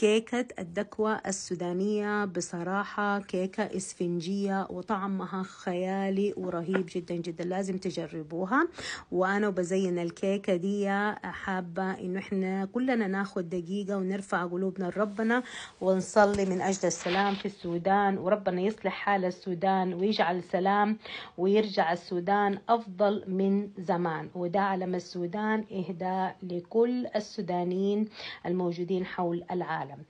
كيكة الدكوة السودانية بصراحة كيكة اسفنجية وطعمها خيالي ورهيب جدا جدا لازم تجربوها وانا بزين الكيكة دي حابة انه احنا كلنا ناخد دقيقة ونرفع قلوبنا لربنا ونصلي من اجل السلام في السودان وربنا يصلح حال السودان ويجعل سلام ويرجع السودان افضل من زمان وده علم السودان اهداء لكل السودانيين الموجودين حول العالم العالم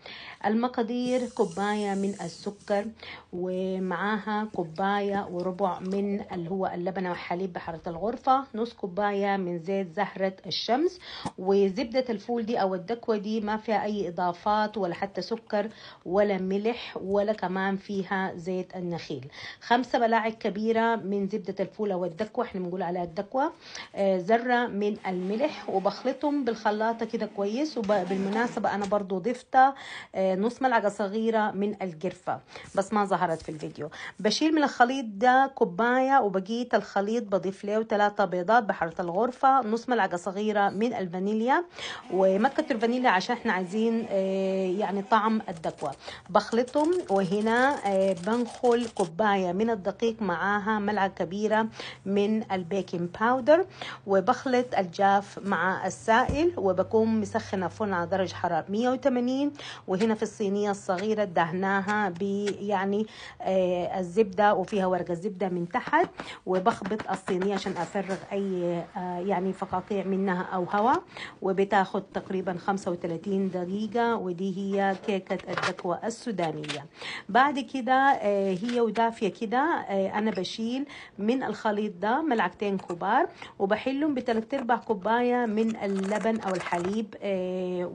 المقادير كوباية من السكر ومعاها كوباية وربع من اللي هو اللبن والحليب بحرة الغرفة نص كوباية من زيت زهرة الشمس وزبدة الفول دي أو الدكوة دي ما فيها أي إضافات ولا حتى سكر ولا ملح ولا كمان فيها زيت النخيل خمسة ملاعق كبيرة من زبدة الفول أو الدكوة احنا بنقول عليها الدكوة آه، ذرة من الملح وبخلطهم بالخلاطة كده كويس وبالمناسبة أنا برضو ضفتها آه، نص ملعقة صغيرة من القرفة بس ما ظهرت في الفيديو بشيل من الخليط ده كوباية وبقية الخليط بضيف له ثلاثة بيضات بحرة الغرفة نص ملعقة صغيرة من الفانيليا وما كتر فانيليا عشان احنا عايزين آه، يعني طعم الدكوة بخلطهم وهنا آه، بنخل كوباية من الدقيق معاها ملعقة كبيرة من البيكنج باودر وبخلط الجاف مع السائل وبكون مسخنة فرن على درجة حرارة 180 وهنا في الصينية الصغيرة دهناها بيعني آه الزبدة وفيها ورقه زبده من تحت وبخبط الصينية عشان أفرغ أي آه، يعني فقاقيع منها أو هواء وبتاخد تقريبا 35 دقيقة ودي هي كيكة الدكوة السودانية بعد كده آه، هي ودافية كده آه، أنا بشيل من الخليط ده ملعقتين كبار وبحلهم بثلاث أرباع كوباية من اللبن أو الحليب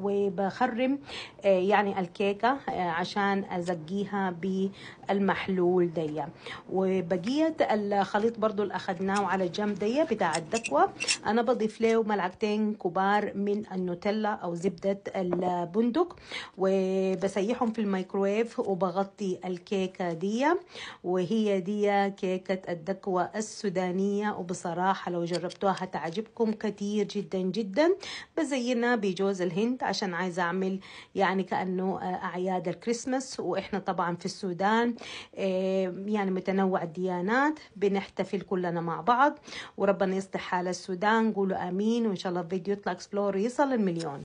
وبخرم آه، يعني الكيكة آه، عشان أزقيها بالمحلول دي وبقية الخليط برضو اللي أخدناه على جنب دي بتاع الدكوة أنا بضيف له ملعقتين كبار من النوتيلا أو زبدة البندق وبسيحهم في الميكرويف وبغطي الكيكة دي وهي دي كيكة الدكوة السودانية وبصراحة لو جربتوها هتعجبكم كتير جدا جدا بزينها بجوز الهند عشان عايزة أعمل يعني يعني كأنه آه، أعياد الكريسماس وإحنا طبعا في السودان آه، يعني متنوع الديانات بنحتفل كلنا مع بعض وربنا يصلح حال السودان قولوا آمين وإن شاء الله فيديو اكسبلور يصل المليون